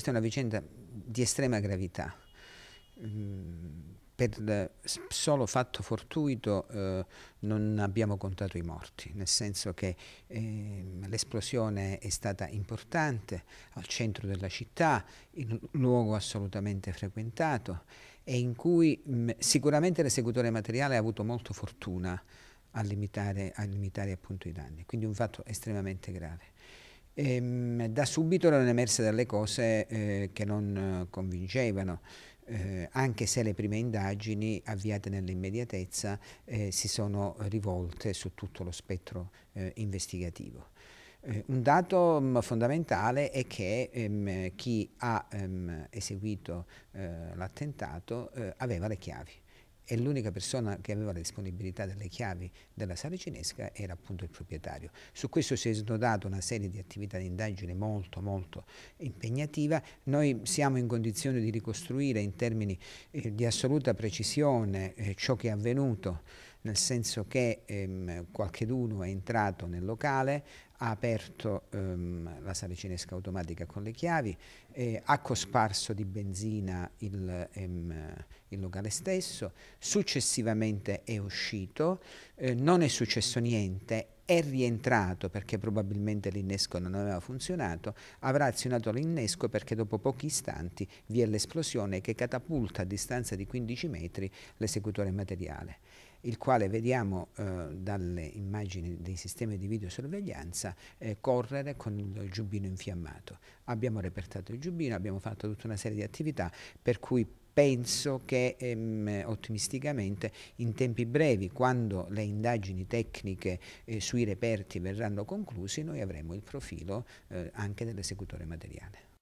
questa è una vicenda di estrema gravità. Mm, per solo fatto fortuito eh, non abbiamo contato i morti, nel senso che eh, l'esplosione è stata importante al centro della città, in un luogo assolutamente frequentato e in cui mh, mm, sicuramente l'esecutore materiale ha avuto molto fortuna a limitare, a limitare i danni, quindi un fatto estremamente grave. E, ehm, da subito erano emerse delle cose eh, che non convincevano. Eh, anche se le prime indagini avviate nell'immediatezza eh, si sono rivolte su tutto lo spettro eh, investigativo. Eh, un dato mh, mm, fondamentale è che ehm, chi ha ehm, eseguito eh, l'attentato eh, aveva le chiavi e l'unica persona che aveva la disponibilità delle chiavi della sala cinesca era appunto il proprietario. Su questo si è snodata una serie di attività di indagine molto molto impegnativa, noi siamo in condizione di ricostruire in termini eh, di assoluta precisione eh, ciò che è avvenuto nel senso che ehm, qualcheduno è entrato nel locale, ha aperto ehm, la saracinesca automatica con le chiavi, eh, ha cosparso di benzina il, ehm, il, locale stesso, successivamente è uscito, eh, non è successo niente, è rientrato perché probabilmente l'innesco non aveva funzionato, avrà azionato l'innesco perché dopo pochi istanti vi è l'esplosione che catapulta a distanza di 15 metri l'esecutore materiale il quale vediamo eh, dalle immagini dei sistemi di videosorveglianza eh, correre con il giubbino infiammato. Abbiamo repertato il giubbino, abbiamo fatto tutta una serie di attività per cui penso che ehm, ottimisticamente in tempi brevi, quando le indagini tecniche eh, sui reperti verranno conclusi, noi avremo il profilo eh, anche dell'esecutore materiale.